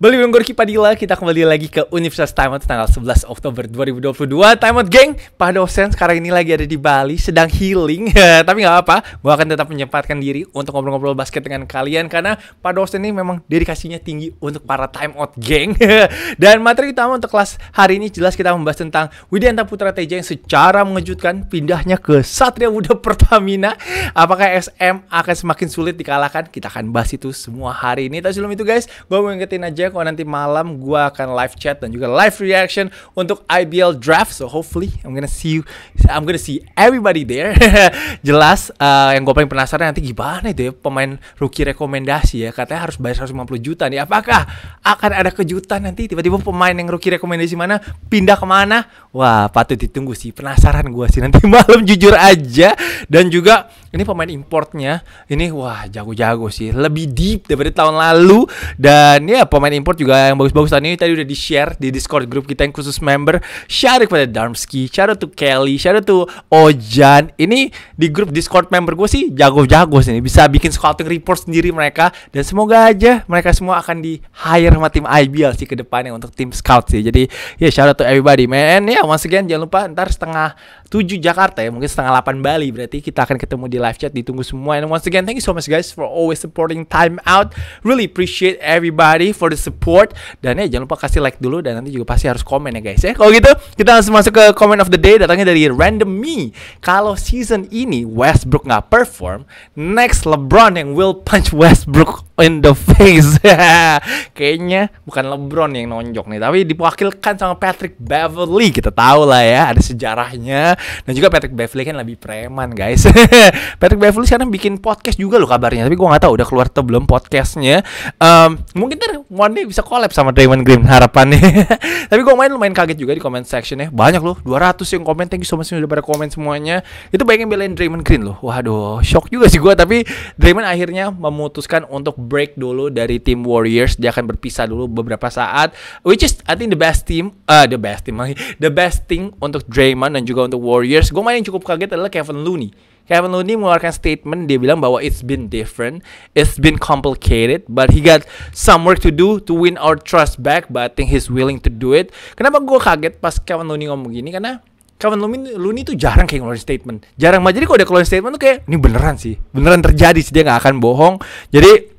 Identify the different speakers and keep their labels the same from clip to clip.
Speaker 1: Balik dengan Gorky Padilla, kita kembali lagi ke Universitas Time Out tanggal 11 Oktober 2022. Time Out, geng! Pak dosen sekarang ini lagi ada di Bali, sedang healing. Tapi nggak apa, gue akan tetap menyempatkan diri untuk ngobrol-ngobrol basket dengan kalian. Karena Pak dosen ini memang dedikasinya tinggi untuk para Time Out, geng. Dan materi utama untuk kelas hari ini jelas kita membahas tentang Widianta Putra Teja yang secara mengejutkan pindahnya ke Satria Muda Pertamina. Apakah SM akan semakin sulit dikalahkan? Kita akan bahas itu semua hari ini. Tapi sebelum itu guys, gue mau ingetin aja kalau nanti malam gue akan live chat dan juga live reaction untuk IBL draft. So hopefully I'm gonna see you, I'm gonna see everybody there. Jelas uh, yang gue paling penasaran nanti gimana itu ya pemain rookie rekomendasi ya katanya harus bayar 150 juta nih. Apakah akan ada kejutan nanti tiba-tiba pemain yang rookie rekomendasi mana pindah kemana? Wah patut ditunggu sih. Penasaran gue sih nanti malam jujur aja dan juga ini pemain importnya ini wah jago-jago sih lebih deep daripada tahun lalu dan ya pemain import juga yang bagus-bagus tadi tadi udah di-share di Discord grup kita yang khusus member. share kepada Darmski, share to Kelly, share to Ojan. Ini di grup Discord member gue sih jago-jago sih bisa bikin scouting report sendiri mereka dan semoga aja mereka semua akan di hire sama tim IBL sih ke depannya untuk tim scout sih. Jadi ya yeah, share to everybody man. Ya yeah, once again jangan lupa ntar setengah 7 Jakarta ya mungkin setengah 8 Bali berarti kita akan ketemu di live chat ditunggu semua and once again thank you so much guys for always supporting time out really appreciate everybody for the support dan ya jangan lupa kasih like dulu dan nanti juga pasti harus komen ya guys ya kalau gitu kita langsung masuk ke comment of the day datangnya dari random me kalau season ini Westbrook nggak perform next LeBron yang will punch Westbrook in the face kayaknya bukan LeBron yang nonjok nih tapi diwakilkan sama Patrick Beverly kita tahu lah ya ada sejarahnya dan juga Patrick Beverly kan lebih preman guys Patrick Beverly sekarang bikin podcast juga loh kabarnya tapi gue nggak tahu udah keluar atau belum podcastnya um, mungkin ntar one day bisa collab sama Draymond Green harapannya tapi gue main lumayan kaget juga di comment section ya banyak loh 200 yang komen thank you so much udah pada komen semuanya itu banyak yang belain Draymond Green loh waduh shock juga sih gue tapi Draymond akhirnya memutuskan untuk break dulu dari tim Warriors dia akan berpisah dulu beberapa saat which is I think the best team uh, the best team the best thing untuk Draymond dan juga untuk Warriors gue main yang cukup kaget adalah Kevin Looney Kevin Looney mengeluarkan statement dia bilang bahwa it's been different, it's been complicated, but he got some work to do to win our trust back, but I think he's willing to do it. Kenapa gue kaget pas Kevin Looney ngomong gini? Karena Kevin Looney, Looney tuh jarang kayak ngeluarin statement. Jarang banget. Jadi kalau udah keluarin statement tuh kayak ini beneran sih, beneran terjadi sih dia gak akan bohong. Jadi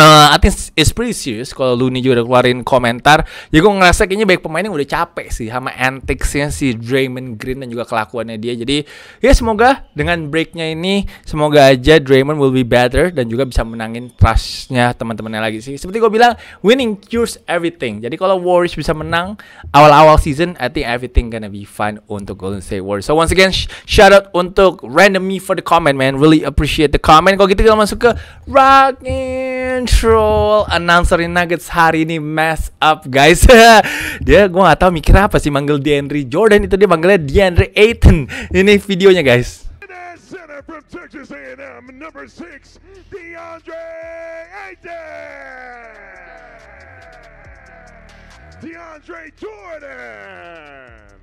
Speaker 1: Uh, I think it's pretty serious kalau Looney juga udah keluarin komentar. Ya gue ngerasa kayaknya baik pemain yang udah capek sih sama anticsnya si Draymond Green dan juga kelakuannya dia. Jadi ya semoga dengan breaknya ini semoga aja Draymond will be better dan juga bisa menangin trustnya teman-temannya lagi sih. Seperti gue bilang, winning cures everything. Jadi kalau Warriors bisa menang awal-awal season, I think everything gonna be fine untuk Golden State Warriors. So once again, sh shout out untuk Random Me for the comment man. Really appreciate the comment. Kalau gitu kita masuk ke Rocking announcer announcerin Nuggets hari ini mess up guys dia gue gak tahu mikir apa sih manggil DeAndre Jordan itu dia manggilnya DeAndre Ayton ini videonya guys Jordan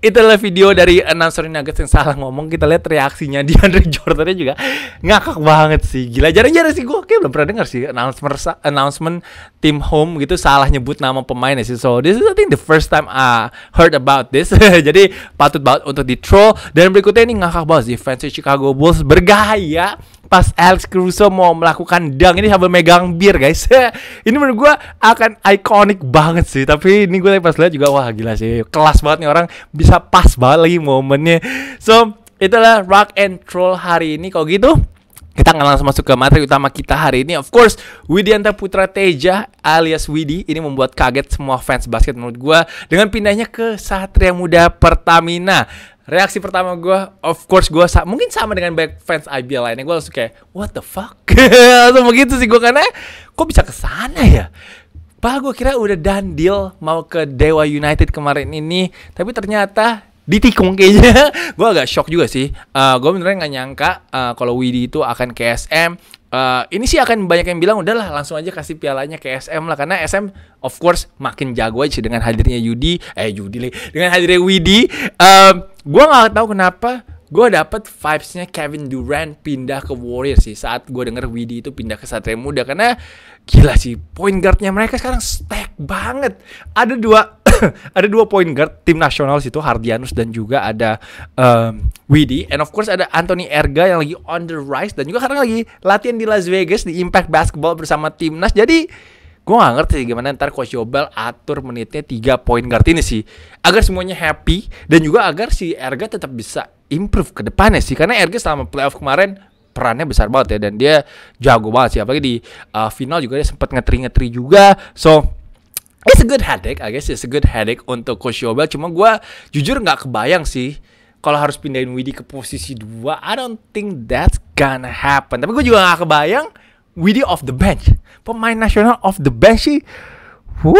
Speaker 1: itulah video dari announcer Nuggets yang salah ngomong. Kita lihat reaksinya di Andre Jordannya juga ngakak banget sih. Gila jarang-jarang sih gue kayak belum pernah dengar sih announcement announcement tim home gitu salah nyebut nama pemainnya sih. So this is I think the first time I heard about this. Jadi patut banget untuk di troll dan berikutnya ini ngakak banget sih fans Chicago Bulls bergaya pas Alex Caruso mau melakukan dang ini sambil megang bir guys. ini menurut gue akan ikonik banget sih. Tapi ini gue pas lihat juga wah gila sih. Kelas banget nih orang bisa pas banget lagi momennya. So itulah rock and roll hari ini. Kalau gitu kita akan langsung masuk ke materi utama kita hari ini. Of course, Widianta Putra Teja alias Widi ini membuat kaget semua fans basket menurut gue dengan pindahnya ke Satria Muda Pertamina reaksi pertama gue of course gue sa mungkin sama dengan banyak fans IBL lainnya gue langsung kayak what the fuck langsung begitu sih gue karena kok bisa kesana ya Pak gue kira udah done deal mau ke Dewa United kemarin ini Tapi ternyata ditikung kayaknya gue agak shock juga sih uh, eh, gue beneran gak nyangka uh, kalau Widi itu akan ke KSM Uh, ini sih akan banyak yang bilang udahlah langsung aja kasih pialanya ke SM lah karena SM of course makin jago aja dengan hadirnya Yudi eh Yudi dengan hadirnya Widi uh, gue nggak tahu kenapa gue dapet vibesnya Kevin Durant pindah ke Warriors sih saat gue denger Widi itu pindah ke Satria Muda karena gila sih point guardnya mereka sekarang stack banget ada dua ada dua point guard tim nasional situ Hardianus dan juga ada um, Widi and of course ada Anthony Erga yang lagi on the rise dan juga sekarang lagi latihan di Las Vegas di Impact Basketball bersama timnas jadi gue gak ngerti gimana ntar Coach Yobel atur menitnya 3 poin guard ini sih agar semuanya happy dan juga agar si Erga tetap bisa improve ke depannya sih karena Erga selama playoff kemarin perannya besar banget ya dan dia jago banget sih apalagi di uh, final juga dia sempat ngetri-ngetri juga so It's a good headache, I guess it's a good headache untuk Coach Yobel. Cuma gue jujur nggak kebayang sih kalau harus pindahin Widi ke posisi 2. I don't think that's gonna happen. Tapi gue juga nggak kebayang Widi off the bench pemain nasional off the bench sih Woo,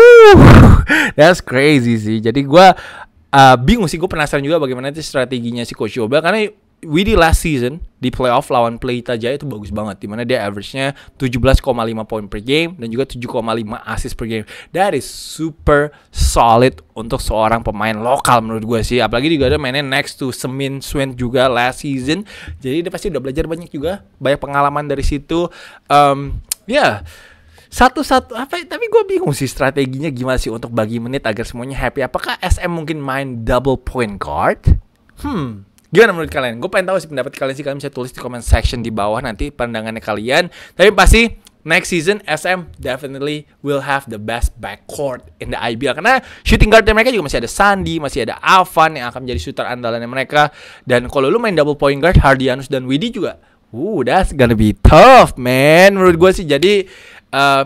Speaker 1: that's crazy sih. Jadi gue uh, ah, bingung sih, gue penasaran juga bagaimana itu strateginya si Coach Yoba karena Widi last season di playoff lawan Pelita Jaya itu bagus banget di mana dia average-nya 17,5 poin per game dan juga 7,5 assist per game. That is super solid untuk seorang pemain lokal menurut gue sih. Apalagi juga ada mainnya next to Semin Swent juga last season. Jadi dia pasti udah belajar banyak juga, banyak pengalaman dari situ. Um, ya yeah satu-satu apa ya, tapi gue bingung sih strateginya gimana sih untuk bagi menit agar semuanya happy apakah SM mungkin main double point guard hmm Gimana menurut kalian? Gue pengen tahu sih pendapat kalian sih. Kalian bisa tulis di comment section di bawah nanti pandangannya kalian. Tapi pasti next season SM definitely will have the best backcourt in the IBL. Karena shooting guardnya mereka juga masih ada Sandi, masih ada Avan yang akan menjadi shooter andalannya mereka. Dan kalau lu main double point guard, Hardianus dan Widi juga. Uh, that's gonna be tough, man. Menurut gue sih, jadi Uh,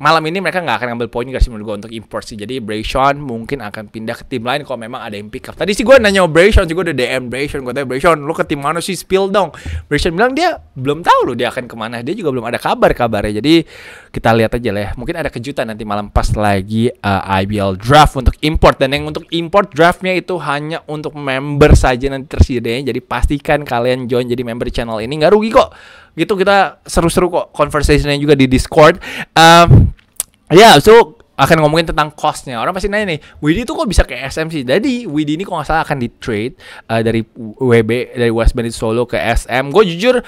Speaker 1: malam ini mereka nggak akan ngambil poin gak sih menurut gue untuk import sih. Jadi Brayshon mungkin akan pindah ke tim lain kalau memang ada yang pick up. Tadi sih gue nanya Brayshon, sih gue udah DM Brayshon, gue tanya Brayshon, lu ke tim mana sih spill dong. Brayshon bilang dia belum tahu loh dia akan kemana, dia juga belum ada kabar kabarnya. Jadi kita lihat aja lah ya. Mungkin ada kejutan nanti malam pas lagi uh, IBL draft untuk import dan yang untuk import draftnya itu hanya untuk member saja nanti tersedia. Jadi pastikan kalian join jadi member channel ini nggak rugi kok gitu kita seru-seru kok conversationnya juga di Discord. Um, ya, yeah, so akan ngomongin tentang costnya orang pasti nanya nih Widi itu kok bisa ke SM sih jadi Widi ini kok nggak salah akan di trade uh, eh, dari WB dari West Bandit Solo ke SM gue jujur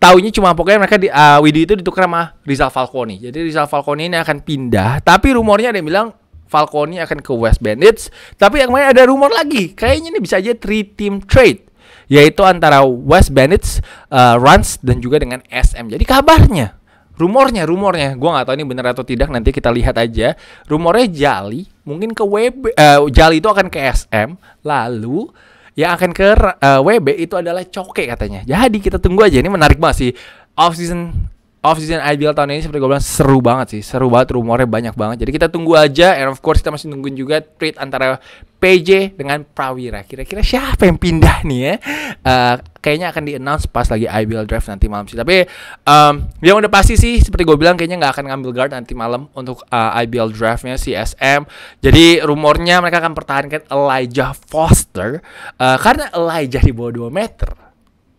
Speaker 1: taunya cuma pokoknya mereka di uh, Widi itu ditukar sama Rizal Falconi jadi Rizal Falconi ini akan pindah tapi rumornya ada yang bilang Falconi akan ke West Bandits tapi yang lain ada rumor lagi kayaknya ini bisa aja three team trade yaitu antara West Bandits, uh, eh, Runs dan juga dengan SM. Jadi kabarnya, rumornya, rumornya, gue nggak tahu ini benar atau tidak. Nanti kita lihat aja. Rumornya Jali mungkin ke WB, uh, eh, Jali itu akan ke SM, lalu yang akan ke uh, eh, WB itu adalah Coke katanya. Jadi kita tunggu aja. Ini menarik banget sih off season off season IBL tahun ini seperti gue bilang seru banget sih, seru banget rumornya banyak banget. Jadi kita tunggu aja and of course kita masih nungguin juga trade antara PJ dengan Prawira. Kira-kira siapa yang pindah nih ya? Uh, kayaknya akan di-announce pas lagi IBL draft nanti malam sih. Tapi um, yang udah pasti sih seperti gue bilang kayaknya nggak akan ngambil guard nanti malam untuk uh, eh, IBL draftnya si SM. Jadi rumornya mereka akan pertahankan Elijah Foster uh, karena Elijah di bawah 2 meter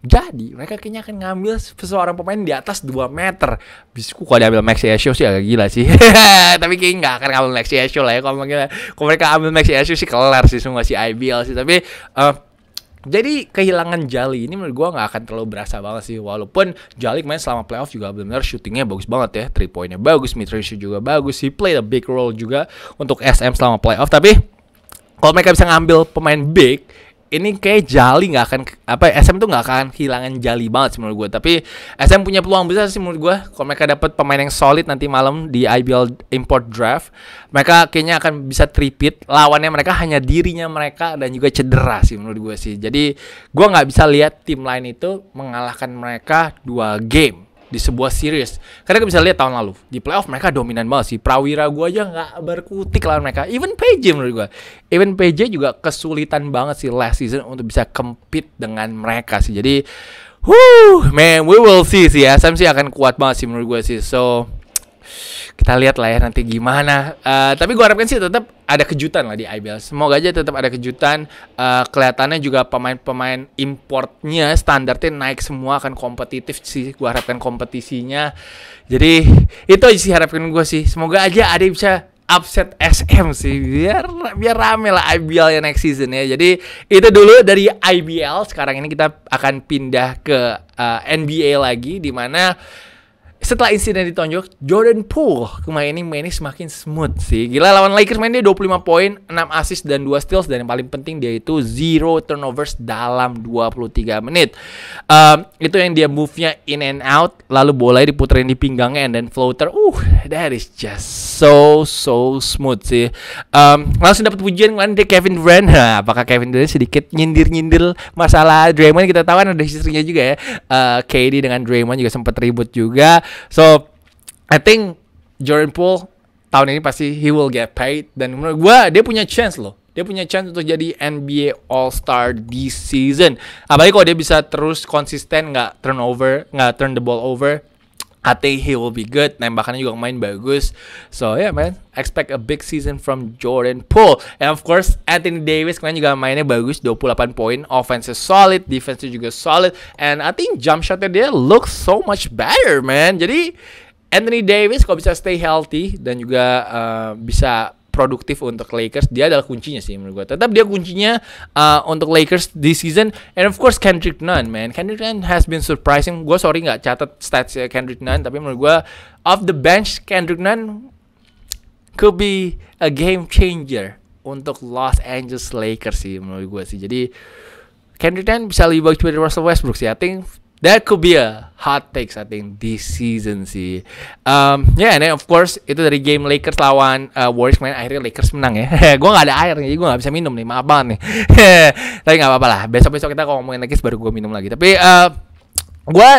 Speaker 1: jadi mereka kayaknya akan ngambil seorang pemain di atas 2 meter. Bisku kalau diambil Max Yesho sih agak gila sih. tapi kayaknya nggak akan ngambil Max Yesho lah ya. Kalau, kalau mereka ambil Max Yesho sih kelar sih semua si IBL sih. Tapi uh, jadi kehilangan Jali ini menurut gue gak akan terlalu berasa banget sih walaupun Jali main selama playoff juga benar-benar shootingnya bagus banget ya, three pointnya bagus, mid range juga bagus, he played a big role juga untuk SM selama playoff tapi kalau mereka bisa ngambil pemain big ini kayak Jali nggak akan apa SM tuh nggak akan kehilangan Jali banget sih menurut gue. Tapi SM punya peluang besar sih menurut gue. Kalau mereka dapat pemain yang solid nanti malam di IBL import draft, mereka kayaknya akan bisa tripit. Lawannya mereka hanya dirinya mereka dan juga cedera sih menurut gue sih. Jadi gue nggak bisa lihat tim lain itu mengalahkan mereka dua game di sebuah series. Karena kita bisa lihat tahun lalu di playoff mereka dominan banget sih. Prawira gue aja nggak berkutik lah mereka. Even PJ menurut gue, even PJ juga kesulitan banget sih last season untuk bisa compete dengan mereka sih. Jadi, huh, man, we will see sih ya. akan kuat banget sih menurut gue sih. So kita lihat lah ya nanti gimana. Uh, tapi gue harapkan sih tetap ada kejutan lah di IBL. Semoga aja tetap ada kejutan. Uh, kelihatannya juga pemain-pemain importnya standarnya naik semua akan kompetitif sih. Gue harapkan kompetisinya. Jadi itu aja sih harapkan gue sih. Semoga aja ada yang bisa upset SM sih biar biar rame lah IBL ya next season ya. Jadi itu dulu dari IBL. Sekarang ini kita akan pindah ke uh, eh, NBA lagi di mana setelah insiden ditonjok, Jordan Poole kemarin ini mainnya semakin smooth sih. Gila lawan Lakers mainnya 25 poin, 6 assist dan 2 steals dan yang paling penting dia itu zero turnovers dalam 23 menit. Um, itu yang dia move-nya in and out, lalu bola diputerin di pinggangnya and then floater. Uh, that is just so so smooth sih. Um, langsung dapat pujian kemarin dari Kevin Durant. Nah, apakah Kevin Durant sedikit nyindir-nyindir masalah Draymond kita tahu kan ada istrinya juga ya. Uh, eh, KD dengan Draymond juga sempat ribut juga. So I think Jordan Poole tahun ini pasti he will get paid dan menurut gue dia punya chance loh dia punya chance untuk jadi NBA All Star this season. Apalagi kalau dia bisa terus konsisten nggak turnover, nggak turn the ball over, I think he will be good. Nembakannya juga main bagus. So yeah man, expect a big season from Jordan Poole. And of course, Anthony Davis kemarin juga mainnya bagus, 28 poin. Offense solid, defense juga solid. And I think jump shotnya dia looks so much better man. Jadi Anthony Davis kalau bisa stay healthy dan juga uh, bisa produktif untuk Lakers dia adalah kuncinya sih menurut gue tetap dia kuncinya uh, untuk Lakers this season and of course Kendrick Nunn man Kendrick Nunn has been surprising gue sorry nggak catat stats ya Kendrick Nunn tapi menurut gue off the bench Kendrick Nunn could be a game changer untuk Los Angeles Lakers sih menurut gue sih jadi Kendrick Nunn bisa lebih bagus dari Russell Westbrook sih I think that could be a hot take I think this season sih. Um, yeah, and then of course itu dari game Lakers lawan uh, Warriors main akhirnya Lakers menang ya. gue nggak ada air nih, jadi gue nggak bisa minum nih, maaf banget nih. Tapi nggak apa-apa lah. Besok besok kita kalau ngomongin Lakers baru gue minum lagi. Tapi uh, gue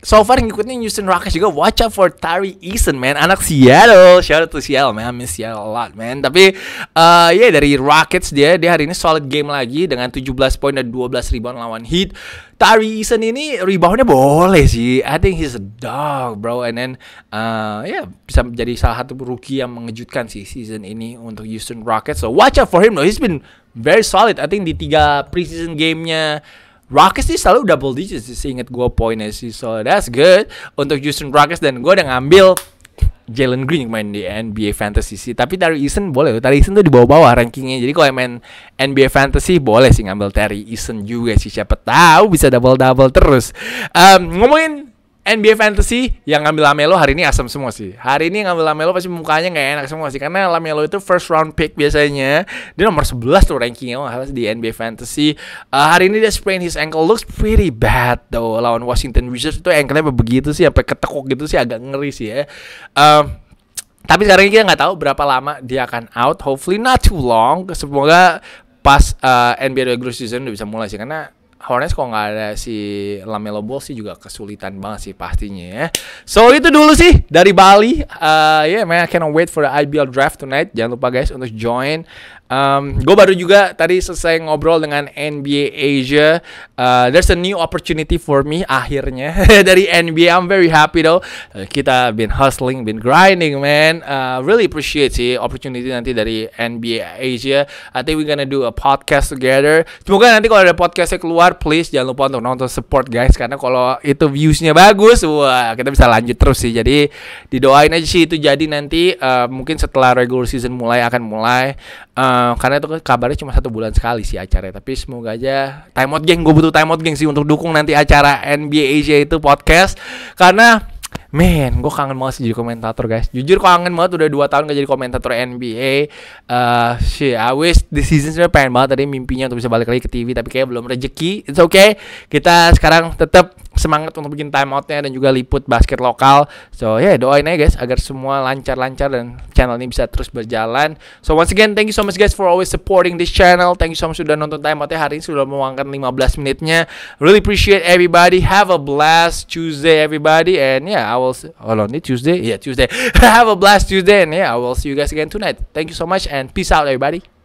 Speaker 1: so far ikutnya Houston Rockets juga watch out for Tari Eason man anak Seattle shout out to Seattle man I miss Seattle a lot man tapi uh, ya yeah, dari Rockets dia dia hari ini solid game lagi dengan 17 poin dan 12 rebound lawan Heat Tari Eason ini reboundnya boleh sih. I think he's a dog, bro. And then, uh, ya yeah, bisa menjadi salah satu rookie yang mengejutkan sih season ini untuk Houston Rockets. So watch out for him, though. He's been very solid. I think di tiga preseason gamenya Rockets sih selalu double digits sih seinget gue poinnya sih so that's good untuk Houston Rockets dan gue udah ngambil Jalen Green yang main di NBA Fantasy sih tapi Terry Eason boleh Terry Eason tuh di bawah-bawah rankingnya jadi kalau main NBA Fantasy boleh sih ngambil Terry Eason juga sih siapa tahu bisa double double terus um, ngomongin NBA Fantasy yang ngambil Lamelo hari ini asem semua sih. Hari ini ngambil Lamelo pasti mukanya nggak enak semua sih karena Lamelo itu first round pick biasanya. Dia nomor 11 tuh rankingnya wah, di NBA Fantasy. Uh, hari ini dia sprain his ankle looks pretty bad though lawan Washington Wizards itu ankle-nya begitu sih sampai ketekuk gitu sih agak ngeri sih ya. Um, tapi sekarang kita nggak tahu berapa lama dia akan out. Hopefully not too long. Semoga pas uh, eh, NBA regular season udah bisa mulai sih karena Hornets kalau nggak ada si Lamelo Ball sih juga kesulitan banget sih pastinya ya. So itu dulu sih dari Bali. Uh, yeah man, I cannot wait for the IBL draft tonight. Jangan lupa guys untuk join Um, gue baru juga tadi selesai ngobrol dengan NBA Asia. Uh, there's a new opportunity for me akhirnya dari NBA. I'm very happy though. Uh, kita been hustling, been grinding, man. Uh, really appreciate sih opportunity nanti dari NBA Asia. I think we're gonna do a podcast together. Semoga nanti kalau ada podcastnya keluar, please jangan lupa untuk nonton support guys karena kalau itu viewsnya bagus, wah kita bisa lanjut terus sih. Jadi didoain aja sih itu jadi nanti uh, mungkin setelah regular season mulai akan mulai. Eh, karena itu kabarnya cuma satu bulan sekali sih acara tapi semoga aja timeout geng gue butuh timeout geng sih untuk dukung nanti acara NBA Asia itu podcast karena Men, gue kangen banget sih jadi komentator guys. Jujur kangen banget udah 2 tahun gak jadi komentator NBA. Uh, eh, shit, I wish this season sebenernya pengen banget tadi mimpinya untuk bisa balik lagi ke TV. Tapi kayak belum rezeki. It's okay. Kita sekarang tetap semangat untuk bikin timeoutnya dan juga liput basket lokal. So ya yeah, doain aja guys agar semua lancar-lancar dan channel ini bisa terus berjalan. So once again thank you so much guys for always supporting this channel. Thank you so much sudah nonton timeoutnya hari ini sudah meluangkan 15 menitnya. Really appreciate everybody. Have a blast Tuesday everybody and yeah I will see, hold on, Tuesday? Yeah, Tuesday. Have a blast Tuesday. And yeah, I will see you guys again tonight. Thank you so much and peace out, everybody.